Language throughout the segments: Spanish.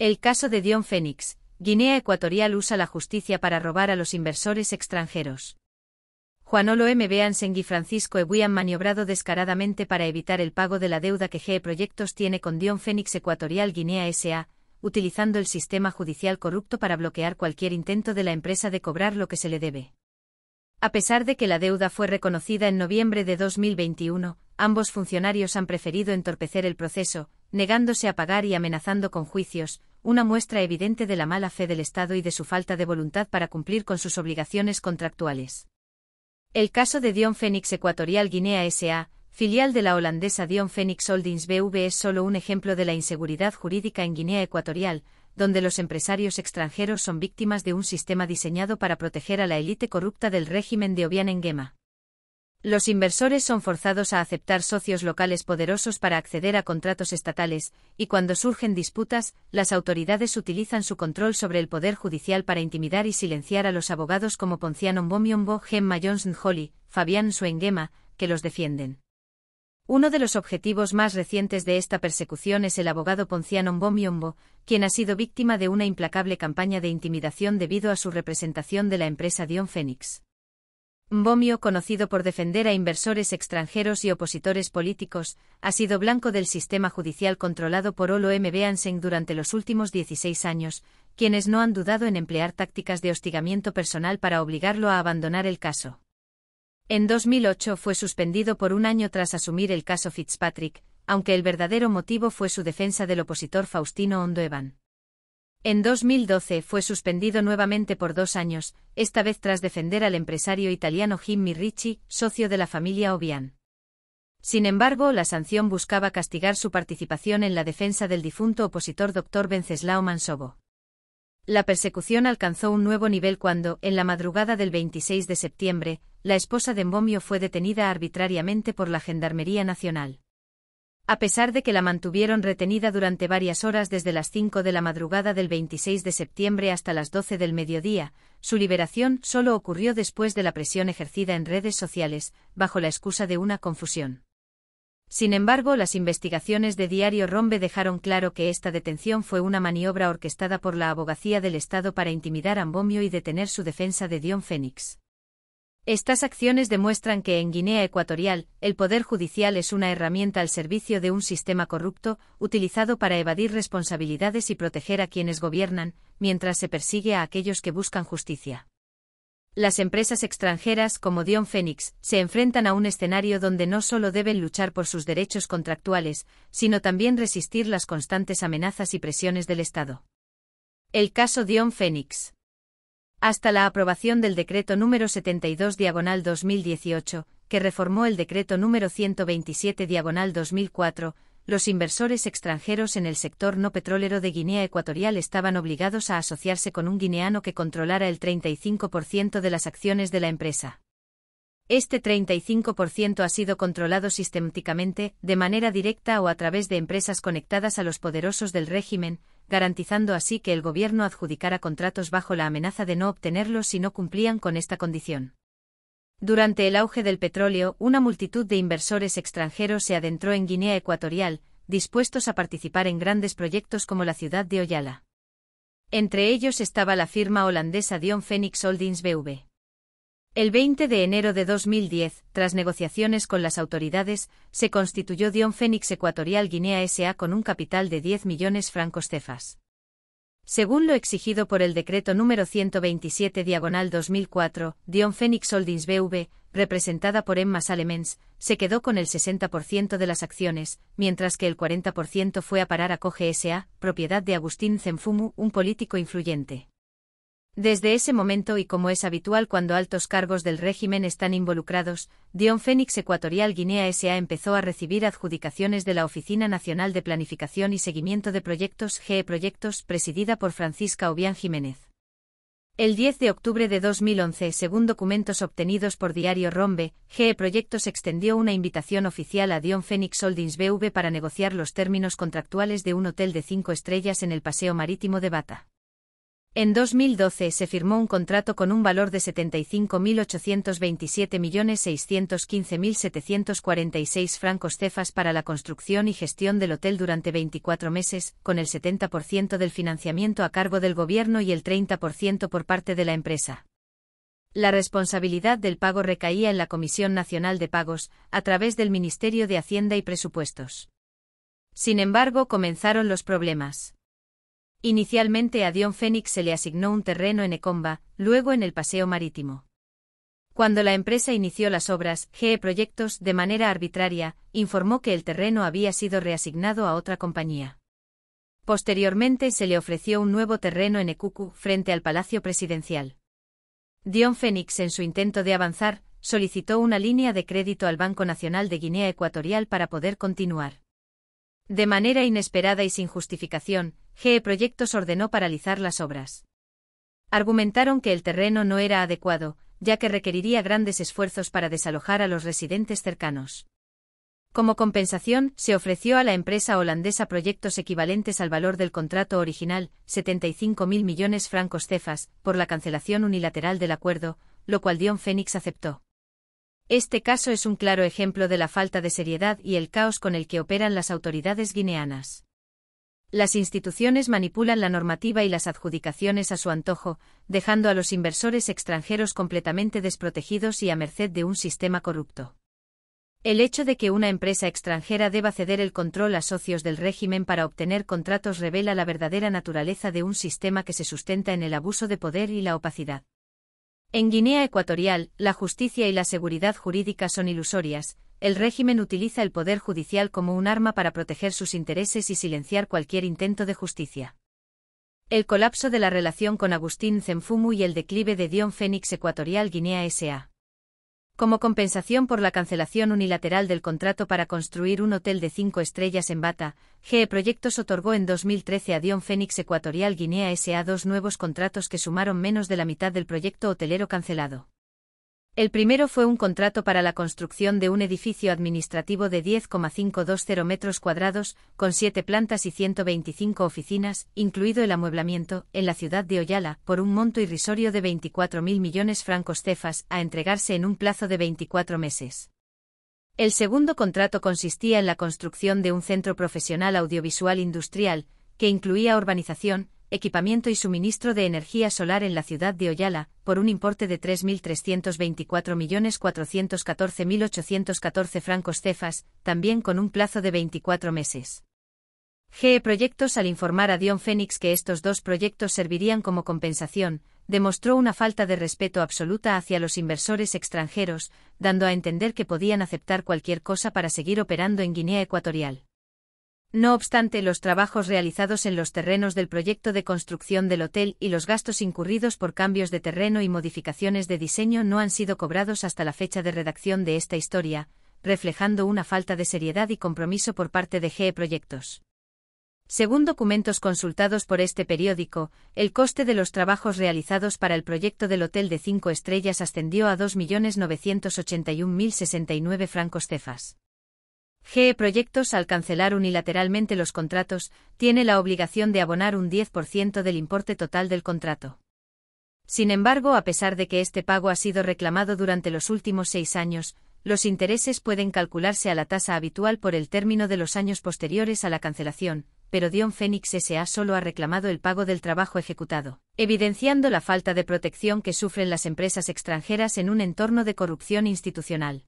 El caso de Dion Fénix, Guinea Ecuatorial usa la justicia para robar a los inversores extranjeros. Juanolo M. Beanseng y Francisco Ebuy han maniobrado descaradamente para evitar el pago de la deuda que GE Proyectos tiene con Dion Fénix Ecuatorial Guinea S.A., utilizando el sistema judicial corrupto para bloquear cualquier intento de la empresa de cobrar lo que se le debe. A pesar de que la deuda fue reconocida en noviembre de 2021, ambos funcionarios han preferido entorpecer el proceso, negándose a pagar y amenazando con juicios, una muestra evidente de la mala fe del Estado y de su falta de voluntad para cumplir con sus obligaciones contractuales. El caso de Dion Fénix Ecuatorial Guinea S.A., filial de la holandesa Dion Fénix Holdings BV es solo un ejemplo de la inseguridad jurídica en Guinea Ecuatorial, donde los empresarios extranjeros son víctimas de un sistema diseñado para proteger a la élite corrupta del régimen de Obiang Nguema. Los inversores son forzados a aceptar socios locales poderosos para acceder a contratos estatales, y cuando surgen disputas, las autoridades utilizan su control sobre el poder judicial para intimidar y silenciar a los abogados como Ponciano Mbomionbo, Gemma Johnson Holly, Fabián Suengema, que los defienden. Uno de los objetivos más recientes de esta persecución es el abogado Ponciano Mbomionbo, quien ha sido víctima de una implacable campaña de intimidación debido a su representación de la empresa Dion Phoenix. Bomio, conocido por defender a inversores extranjeros y opositores políticos, ha sido blanco del sistema judicial controlado por Olo M. Beanseng durante los últimos 16 años, quienes no han dudado en emplear tácticas de hostigamiento personal para obligarlo a abandonar el caso. En 2008 fue suspendido por un año tras asumir el caso Fitzpatrick, aunque el verdadero motivo fue su defensa del opositor Faustino Ondoevan. En 2012 fue suspendido nuevamente por dos años, esta vez tras defender al empresario italiano Jimmy Ricci, socio de la familia Obian. Sin embargo, la sanción buscaba castigar su participación en la defensa del difunto opositor doctor Venceslao Mansovo. La persecución alcanzó un nuevo nivel cuando, en la madrugada del 26 de septiembre, la esposa de Mbomio fue detenida arbitrariamente por la Gendarmería Nacional a pesar de que la mantuvieron retenida durante varias horas desde las 5 de la madrugada del 26 de septiembre hasta las 12 del mediodía, su liberación solo ocurrió después de la presión ejercida en redes sociales, bajo la excusa de una confusión. Sin embargo, las investigaciones de Diario Rombe dejaron claro que esta detención fue una maniobra orquestada por la abogacía del Estado para intimidar a Ambomio y detener su defensa de Dion Fénix. Estas acciones demuestran que en Guinea Ecuatorial, el Poder Judicial es una herramienta al servicio de un sistema corrupto, utilizado para evadir responsabilidades y proteger a quienes gobiernan, mientras se persigue a aquellos que buscan justicia. Las empresas extranjeras, como Dion Phoenix, se enfrentan a un escenario donde no solo deben luchar por sus derechos contractuales, sino también resistir las constantes amenazas y presiones del Estado. El caso Dion Phoenix hasta la aprobación del Decreto número 72 diagonal 2018, que reformó el Decreto número 127 diagonal 2004, los inversores extranjeros en el sector no petrolero de Guinea Ecuatorial estaban obligados a asociarse con un guineano que controlara el 35% de las acciones de la empresa. Este 35% ha sido controlado sistemáticamente, de manera directa o a través de empresas conectadas a los poderosos del régimen, garantizando así que el gobierno adjudicara contratos bajo la amenaza de no obtenerlos si no cumplían con esta condición. Durante el auge del petróleo, una multitud de inversores extranjeros se adentró en Guinea Ecuatorial, dispuestos a participar en grandes proyectos como la ciudad de Oyala. Entre ellos estaba la firma holandesa Dion Phoenix Holdings BV. El 20 de enero de 2010, tras negociaciones con las autoridades, se constituyó Dion Fénix Ecuatorial Guinea S.A. con un capital de 10 millones francos cefas. Según lo exigido por el decreto número 127 diagonal 2004, Dion Fénix Holdings BV, representada por Emma Salemens, se quedó con el 60% de las acciones, mientras que el 40% fue a parar a Coge S.A., propiedad de Agustín Zenfumu, un político influyente. Desde ese momento y como es habitual cuando altos cargos del régimen están involucrados, Dion Fénix Ecuatorial Guinea SA empezó a recibir adjudicaciones de la Oficina Nacional de Planificación y Seguimiento de Proyectos GE Proyectos presidida por Francisca Obian Jiménez. El 10 de octubre de 2011, según documentos obtenidos por Diario Rombe, GE Proyectos extendió una invitación oficial a Dion Fénix Holdings BV para negociar los términos contractuales de un hotel de cinco estrellas en el Paseo Marítimo de Bata. En 2012 se firmó un contrato con un valor de 75.827.615.746 francos cefas para la construcción y gestión del hotel durante 24 meses, con el 70% del financiamiento a cargo del gobierno y el 30% por parte de la empresa. La responsabilidad del pago recaía en la Comisión Nacional de Pagos, a través del Ministerio de Hacienda y Presupuestos. Sin embargo, comenzaron los problemas. Inicialmente a Dion Fénix se le asignó un terreno en Ecomba, luego en el Paseo Marítimo. Cuando la empresa inició las obras, GE Proyectos, de manera arbitraria, informó que el terreno había sido reasignado a otra compañía. Posteriormente se le ofreció un nuevo terreno en Ecucu, frente al Palacio Presidencial. Dion Fénix, en su intento de avanzar, solicitó una línea de crédito al Banco Nacional de Guinea Ecuatorial para poder continuar. De manera inesperada y sin justificación, GE Proyectos ordenó paralizar las obras. Argumentaron que el terreno no era adecuado, ya que requeriría grandes esfuerzos para desalojar a los residentes cercanos. Como compensación, se ofreció a la empresa holandesa proyectos equivalentes al valor del contrato original, 75.000 millones francos cefas, por la cancelación unilateral del acuerdo, lo cual Dion Fénix aceptó. Este caso es un claro ejemplo de la falta de seriedad y el caos con el que operan las autoridades guineanas. Las instituciones manipulan la normativa y las adjudicaciones a su antojo, dejando a los inversores extranjeros completamente desprotegidos y a merced de un sistema corrupto. El hecho de que una empresa extranjera deba ceder el control a socios del régimen para obtener contratos revela la verdadera naturaleza de un sistema que se sustenta en el abuso de poder y la opacidad. En Guinea Ecuatorial, la justicia y la seguridad jurídica son ilusorias, el régimen utiliza el poder judicial como un arma para proteger sus intereses y silenciar cualquier intento de justicia. El colapso de la relación con Agustín Zenfumu y el declive de Dion Fénix Ecuatorial Guinea S.A. Como compensación por la cancelación unilateral del contrato para construir un hotel de cinco estrellas en Bata, GE Proyectos otorgó en 2013 a Dion Fénix Ecuatorial Guinea SA dos nuevos contratos que sumaron menos de la mitad del proyecto hotelero cancelado. El primero fue un contrato para la construcción de un edificio administrativo de 10,520 metros cuadrados, con siete plantas y 125 oficinas, incluido el amueblamiento, en la ciudad de Oyala, por un monto irrisorio de 24.000 millones francos cefas, a entregarse en un plazo de 24 meses. El segundo contrato consistía en la construcción de un centro profesional audiovisual industrial, que incluía urbanización, equipamiento y suministro de energía solar en la ciudad de Oyala, por un importe de 3.324.414.814 francos cefas, también con un plazo de 24 meses. GE Proyectos al informar a Dion Fénix que estos dos proyectos servirían como compensación, demostró una falta de respeto absoluta hacia los inversores extranjeros, dando a entender que podían aceptar cualquier cosa para seguir operando en Guinea Ecuatorial. No obstante, los trabajos realizados en los terrenos del proyecto de construcción del hotel y los gastos incurridos por cambios de terreno y modificaciones de diseño no han sido cobrados hasta la fecha de redacción de esta historia, reflejando una falta de seriedad y compromiso por parte de GE Proyectos. Según documentos consultados por este periódico, el coste de los trabajos realizados para el proyecto del Hotel de cinco estrellas ascendió a 2.981.069 francos cefas. GE Proyectos al cancelar unilateralmente los contratos, tiene la obligación de abonar un 10% del importe total del contrato. Sin embargo, a pesar de que este pago ha sido reclamado durante los últimos seis años, los intereses pueden calcularse a la tasa habitual por el término de los años posteriores a la cancelación, pero Dion Phoenix S.A. solo ha reclamado el pago del trabajo ejecutado, evidenciando la falta de protección que sufren las empresas extranjeras en un entorno de corrupción institucional.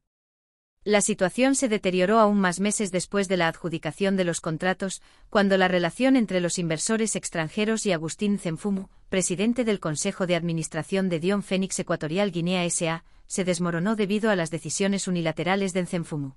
La situación se deterioró aún más meses después de la adjudicación de los contratos, cuando la relación entre los inversores extranjeros y Agustín Zenfumu, presidente del Consejo de Administración de Dion Fénix Ecuatorial Guinea S.A., se desmoronó debido a las decisiones unilaterales de Zenfumu.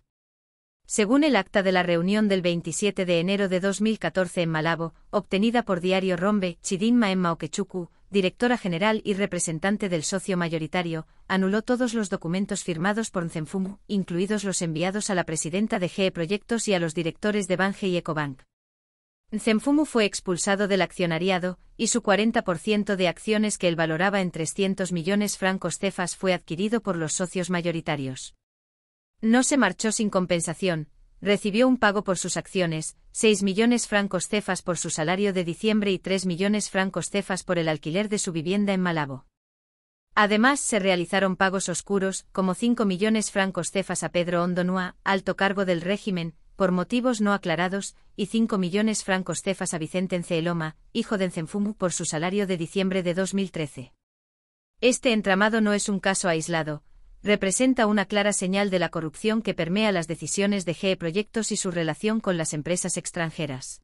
Según el acta de la reunión del 27 de enero de 2014 en Malabo, obtenida por Diario Rombe, Chidinma en Maokechuku, directora general y representante del socio mayoritario, anuló todos los documentos firmados por Nzemfumu, incluidos los enviados a la presidenta de GE Proyectos y a los directores de Bange y Ecobank. Zenfumu fue expulsado del accionariado, y su 40% de acciones que él valoraba en 300 millones francos cefas fue adquirido por los socios mayoritarios. No se marchó sin compensación, Recibió un pago por sus acciones, 6 millones francos cefas por su salario de diciembre y 3 millones francos cefas por el alquiler de su vivienda en Malabo. Además, se realizaron pagos oscuros, como 5 millones francos cefas a Pedro Ondonua, alto cargo del régimen, por motivos no aclarados, y 5 millones francos cefas a Vicente Enceloma, hijo de Encenfumu, por su salario de diciembre de 2013. Este entramado no es un caso aislado, representa una clara señal de la corrupción que permea las decisiones de GE Proyectos y su relación con las empresas extranjeras.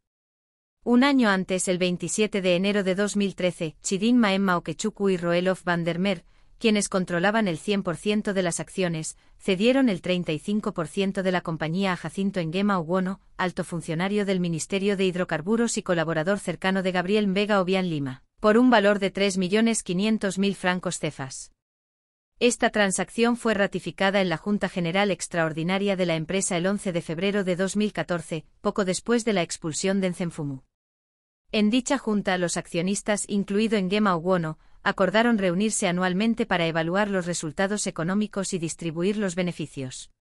Un año antes, el 27 de enero de 2013, Chidin Maemma Okechukwu y Roelof van der Mer, quienes controlaban el 100% de las acciones, cedieron el 35% de la compañía a Jacinto Engema Uguono, alto funcionario del Ministerio de Hidrocarburos y colaborador cercano de Gabriel Vega Obian Lima, por un valor de 3.500.000 francos cefas. Esta transacción fue ratificada en la Junta General Extraordinaria de la empresa el 11 de febrero de 2014, poco después de la expulsión de Nzenfumu. En dicha junta los accionistas, incluido Engema Gema acordaron reunirse anualmente para evaluar los resultados económicos y distribuir los beneficios.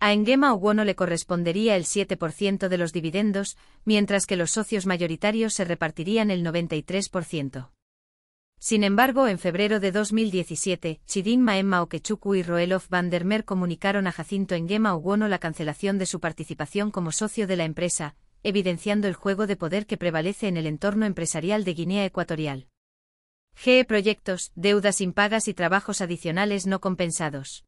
A Engema Uwono le correspondería el 7% de los dividendos, mientras que los socios mayoritarios se repartirían el 93%. Sin embargo, en febrero de 2017, Chidin Maemma Okechuku y Roelof van der Mer comunicaron a Jacinto Engema Uwono la cancelación de su participación como socio de la empresa, evidenciando el juego de poder que prevalece en el entorno empresarial de Guinea Ecuatorial. GE Proyectos, deudas impagas y trabajos adicionales no compensados.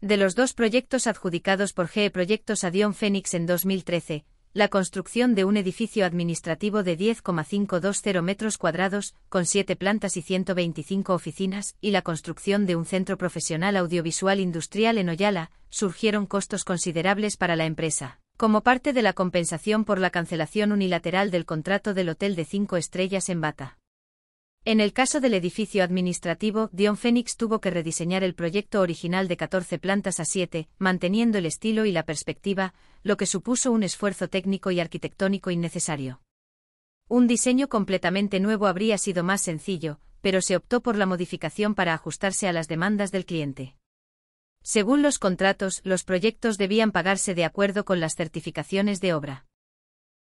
De los dos proyectos adjudicados por GE Proyectos a Dion Fénix en 2013, la construcción de un edificio administrativo de 10,520 metros cuadrados, con siete plantas y 125 oficinas, y la construcción de un centro profesional audiovisual industrial en Oyala, surgieron costos considerables para la empresa. Como parte de la compensación por la cancelación unilateral del contrato del hotel de cinco estrellas en Bata. En el caso del edificio administrativo, Dion Phoenix tuvo que rediseñar el proyecto original de 14 plantas a 7, manteniendo el estilo y la perspectiva, lo que supuso un esfuerzo técnico y arquitectónico innecesario. Un diseño completamente nuevo habría sido más sencillo, pero se optó por la modificación para ajustarse a las demandas del cliente. Según los contratos, los proyectos debían pagarse de acuerdo con las certificaciones de obra.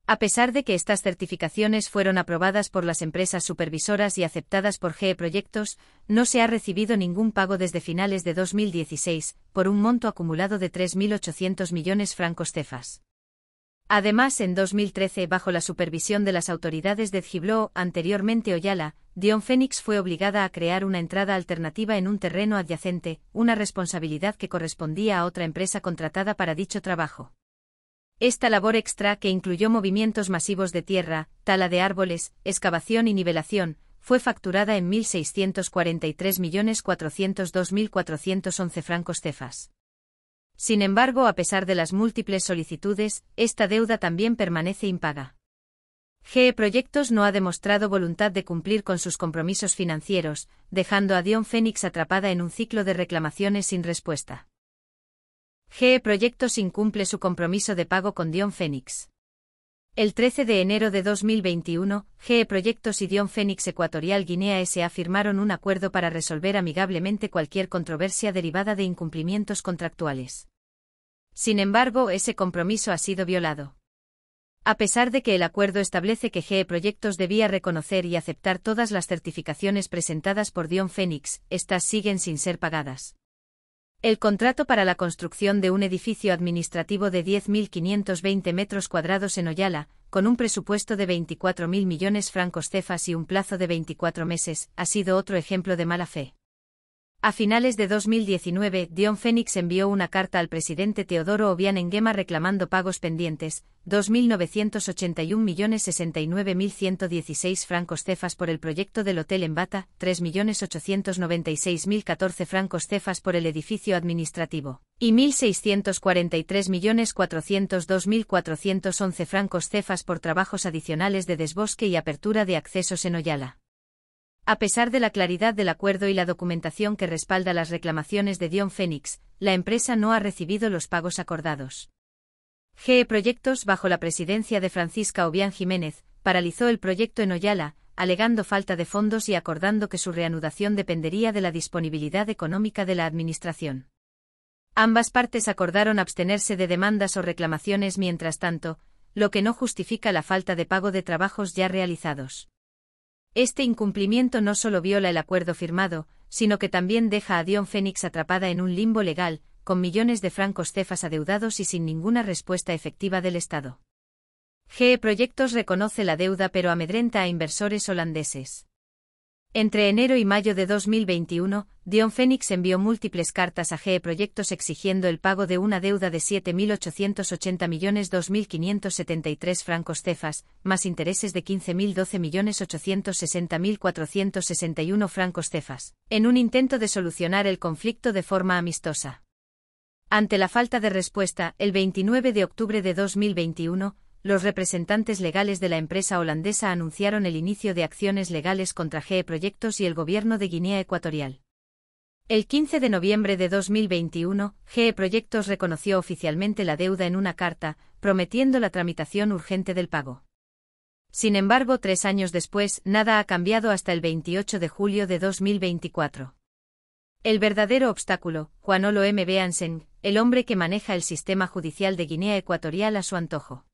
A pesar de que estas certificaciones fueron aprobadas por las empresas supervisoras y aceptadas por GE Proyectos, no se ha recibido ningún pago desde finales de 2016, por un monto acumulado de 3.800 millones francos cefas. Además, en 2013, bajo la supervisión de las autoridades de Gibló, anteriormente Oyala, Dion Fénix fue obligada a crear una entrada alternativa en un terreno adyacente, una responsabilidad que correspondía a otra empresa contratada para dicho trabajo. Esta labor extra, que incluyó movimientos masivos de tierra, tala de árboles, excavación y nivelación, fue facturada en 1.643.402.411 francos cefas. Sin embargo, a pesar de las múltiples solicitudes, esta deuda también permanece impaga. GE Proyectos no ha demostrado voluntad de cumplir con sus compromisos financieros, dejando a Dion Fénix atrapada en un ciclo de reclamaciones sin respuesta. GE Proyectos incumple su compromiso de pago con Dion Fénix El 13 de enero de 2021, GE Proyectos y Dion Fénix Ecuatorial Guinea S.A. firmaron un acuerdo para resolver amigablemente cualquier controversia derivada de incumplimientos contractuales. Sin embargo, ese compromiso ha sido violado. A pesar de que el acuerdo establece que GE Proyectos debía reconocer y aceptar todas las certificaciones presentadas por Dion Fénix, estas siguen sin ser pagadas. El contrato para la construcción de un edificio administrativo de 10.520 metros cuadrados en Oyala, con un presupuesto de 24.000 millones francos cefas y un plazo de 24 meses, ha sido otro ejemplo de mala fe. A finales de 2019, Dion Phoenix envió una carta al presidente Teodoro Obiang Nguema reclamando pagos pendientes, 2.981.069.116 francos cefas por el proyecto del Hotel en Bata, 3.896.014 francos cefas por el edificio administrativo, y 1.643.402.411 francos cefas por trabajos adicionales de desbosque y apertura de accesos en Oyala. A pesar de la claridad del acuerdo y la documentación que respalda las reclamaciones de Dion Fénix, la empresa no ha recibido los pagos acordados. GE Proyectos, bajo la presidencia de Francisca Obian Jiménez, paralizó el proyecto en Oyala, alegando falta de fondos y acordando que su reanudación dependería de la disponibilidad económica de la Administración. Ambas partes acordaron abstenerse de demandas o reclamaciones mientras tanto, lo que no justifica la falta de pago de trabajos ya realizados. Este incumplimiento no solo viola el acuerdo firmado, sino que también deja a Dion Fénix atrapada en un limbo legal, con millones de francos cefas adeudados y sin ninguna respuesta efectiva del Estado. GE Proyectos reconoce la deuda pero amedrenta a inversores holandeses. Entre enero y mayo de 2021, Dion Fénix envió múltiples cartas a GE Proyectos exigiendo el pago de una deuda de 7.880.2573 francos cefas, más intereses de 15.012.860.461 francos cefas, en un intento de solucionar el conflicto de forma amistosa. Ante la falta de respuesta, el 29 de octubre de 2021, los representantes legales de la empresa holandesa anunciaron el inicio de acciones legales contra GE Proyectos y el gobierno de Guinea Ecuatorial. El 15 de noviembre de 2021, GE Proyectos reconoció oficialmente la deuda en una carta, prometiendo la tramitación urgente del pago. Sin embargo, tres años después, nada ha cambiado hasta el 28 de julio de 2024. El verdadero obstáculo, Olo M. Beansen, el hombre que maneja el sistema judicial de Guinea Ecuatorial a su antojo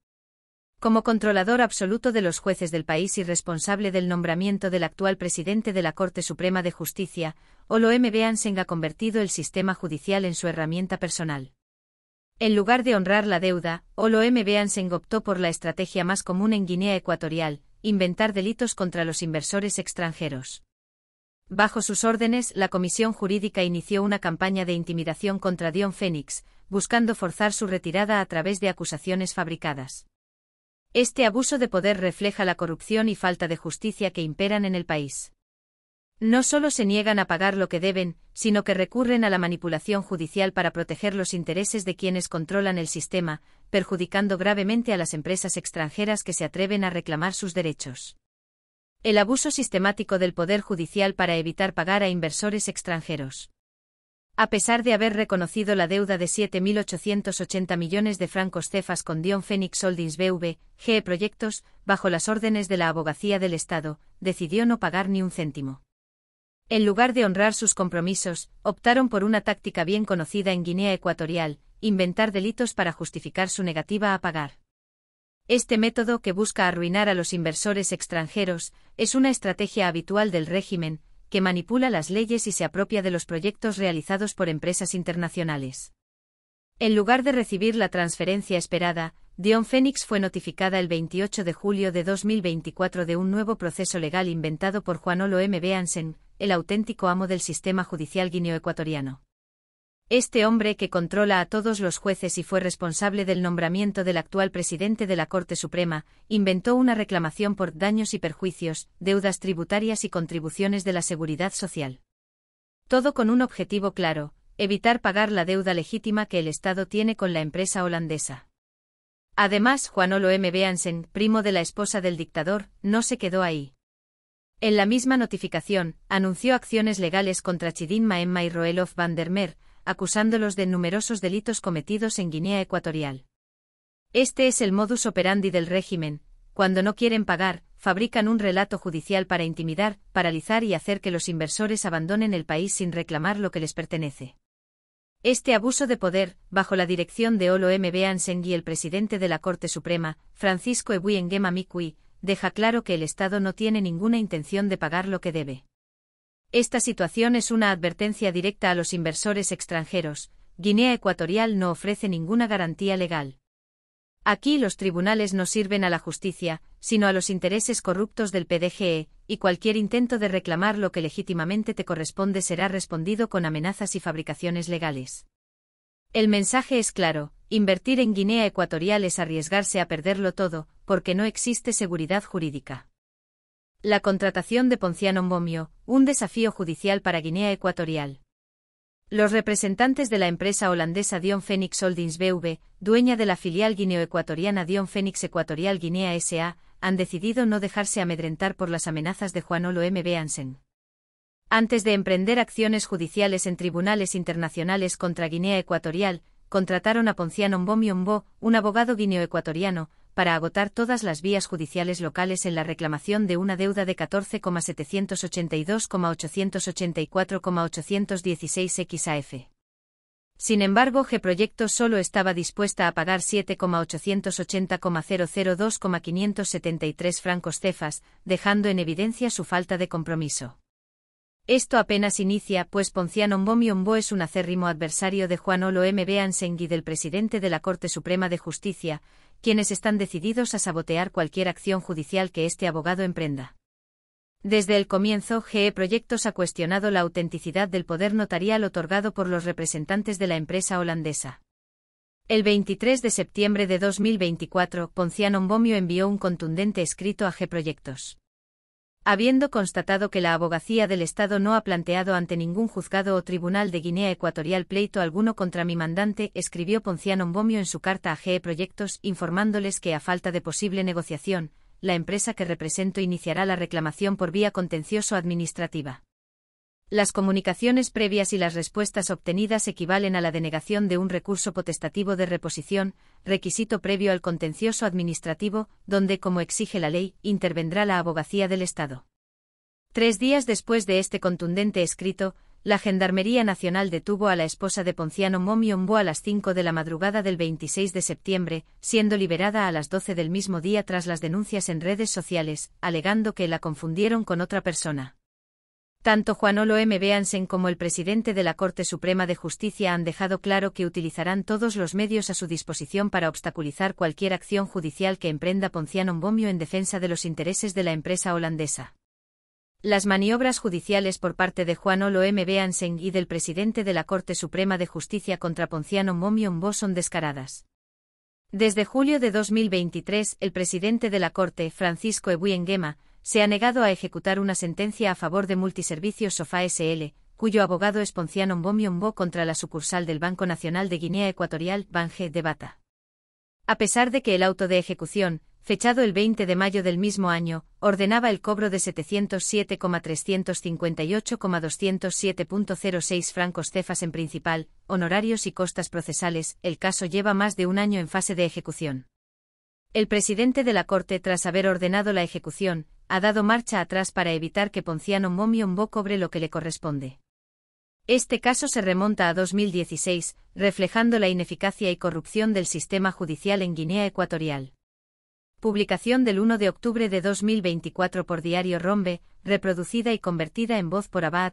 como controlador absoluto de los jueces del país y responsable del nombramiento del actual presidente de la Corte Suprema de Justicia, M. Beanseng ha convertido el sistema judicial en su herramienta personal. En lugar de honrar la deuda, M. Beanseng optó por la estrategia más común en Guinea Ecuatorial, inventar delitos contra los inversores extranjeros. Bajo sus órdenes, la Comisión Jurídica inició una campaña de intimidación contra Dion Fénix, buscando forzar su retirada a través de acusaciones fabricadas. Este abuso de poder refleja la corrupción y falta de justicia que imperan en el país. No solo se niegan a pagar lo que deben, sino que recurren a la manipulación judicial para proteger los intereses de quienes controlan el sistema, perjudicando gravemente a las empresas extranjeras que se atreven a reclamar sus derechos. El abuso sistemático del poder judicial para evitar pagar a inversores extranjeros. A pesar de haber reconocido la deuda de 7.880 millones de francos cefas con Dion Phoenix Holdings BV, GE Proyectos, bajo las órdenes de la Abogacía del Estado, decidió no pagar ni un céntimo. En lugar de honrar sus compromisos, optaron por una táctica bien conocida en Guinea Ecuatorial, inventar delitos para justificar su negativa a pagar. Este método que busca arruinar a los inversores extranjeros es una estrategia habitual del régimen, que manipula las leyes y se apropia de los proyectos realizados por empresas internacionales. En lugar de recibir la transferencia esperada, Dion Fénix fue notificada el 28 de julio de 2024 de un nuevo proceso legal inventado por Juan Olo M. Beansen, el auténtico amo del sistema judicial guineoecuatoriano. Este hombre que controla a todos los jueces y fue responsable del nombramiento del actual presidente de la Corte Suprema, inventó una reclamación por daños y perjuicios, deudas tributarias y contribuciones de la seguridad social. Todo con un objetivo claro, evitar pagar la deuda legítima que el Estado tiene con la empresa holandesa. Además, Olo M. Beansen, primo de la esposa del dictador, no se quedó ahí. En la misma notificación, anunció acciones legales contra Chidinma Emma y Roelof van der acusándolos de numerosos delitos cometidos en Guinea Ecuatorial. Este es el modus operandi del régimen, cuando no quieren pagar, fabrican un relato judicial para intimidar, paralizar y hacer que los inversores abandonen el país sin reclamar lo que les pertenece. Este abuso de poder, bajo la dirección de Olo M. Ansengui, el presidente de la Corte Suprema, Francisco Ebuyen Mikui, deja claro que el Estado no tiene ninguna intención de pagar lo que debe. Esta situación es una advertencia directa a los inversores extranjeros. Guinea Ecuatorial no ofrece ninguna garantía legal. Aquí los tribunales no sirven a la justicia, sino a los intereses corruptos del PDGE, y cualquier intento de reclamar lo que legítimamente te corresponde será respondido con amenazas y fabricaciones legales. El mensaje es claro, invertir en Guinea Ecuatorial es arriesgarse a perderlo todo, porque no existe seguridad jurídica. La contratación de Ponciano Bomio, un desafío judicial para Guinea Ecuatorial. Los representantes de la empresa holandesa Dion Phoenix Holdings BV, dueña de la filial guineoecuatoriana Dion Phoenix Ecuatorial Guinea SA, han decidido no dejarse amedrentar por las amenazas de Juan Olo M. Beansen. Antes de emprender acciones judiciales en tribunales internacionales contra Guinea Ecuatorial, contrataron a Ponciano Mbomio Mbo, un abogado guineoecuatoriano, para agotar todas las vías judiciales locales en la reclamación de una deuda de 14,782,884,816 XAF. Sin embargo, G Proyecto solo estaba dispuesta a pagar 7,880,002,573 francos cefas, dejando en evidencia su falta de compromiso. Esto apenas inicia, pues Ponciano Mbomionbo es un acérrimo adversario de Juan Olo M. Ansengui del presidente de la Corte Suprema de Justicia, quienes están decididos a sabotear cualquier acción judicial que este abogado emprenda. Desde el comienzo, GE Proyectos ha cuestionado la autenticidad del poder notarial otorgado por los representantes de la empresa holandesa. El 23 de septiembre de 2024, Ponciano Bomio envió un contundente escrito a G e Proyectos. Habiendo constatado que la abogacía del Estado no ha planteado ante ningún juzgado o tribunal de Guinea Ecuatorial pleito alguno contra mi mandante, escribió Ponciano Mbomio en su carta a GE Proyectos, informándoles que a falta de posible negociación, la empresa que represento iniciará la reclamación por vía contencioso administrativa. Las comunicaciones previas y las respuestas obtenidas equivalen a la denegación de un recurso potestativo de reposición, requisito previo al contencioso administrativo, donde, como exige la ley, intervendrá la abogacía del Estado. Tres días después de este contundente escrito, la Gendarmería Nacional detuvo a la esposa de Ponciano Momionbo a las 5 de la madrugada del 26 de septiembre, siendo liberada a las 12 del mismo día tras las denuncias en redes sociales, alegando que la confundieron con otra persona. Tanto Juan Olo M. Beansen como el presidente de la Corte Suprema de Justicia han dejado claro que utilizarán todos los medios a su disposición para obstaculizar cualquier acción judicial que emprenda Ponciano Momio en defensa de los intereses de la empresa holandesa. Las maniobras judiciales por parte de Juan Olo M. Beansen y del presidente de la Corte Suprema de Justicia contra Ponciano Momio son descaradas. Desde julio de 2023, el presidente de la Corte, Francisco E se ha negado a ejecutar una sentencia a favor de Multiservicios Sofá SL, cuyo abogado es Ponciano Mbomiombo contra la sucursal del Banco Nacional de Guinea Ecuatorial, Banje de Bata. A pesar de que el auto de ejecución, fechado el 20 de mayo del mismo año, ordenaba el cobro de 707,358,207.06 francos cefas en principal, honorarios y costas procesales, el caso lleva más de un año en fase de ejecución. El presidente de la Corte, tras haber ordenado la ejecución, ha dado marcha atrás para evitar que Ponciano Momiombo cobre lo que le corresponde. Este caso se remonta a 2016, reflejando la ineficacia y corrupción del sistema judicial en Guinea Ecuatorial. Publicación del 1 de octubre de 2024 por Diario Rombe, reproducida y convertida en voz por ABA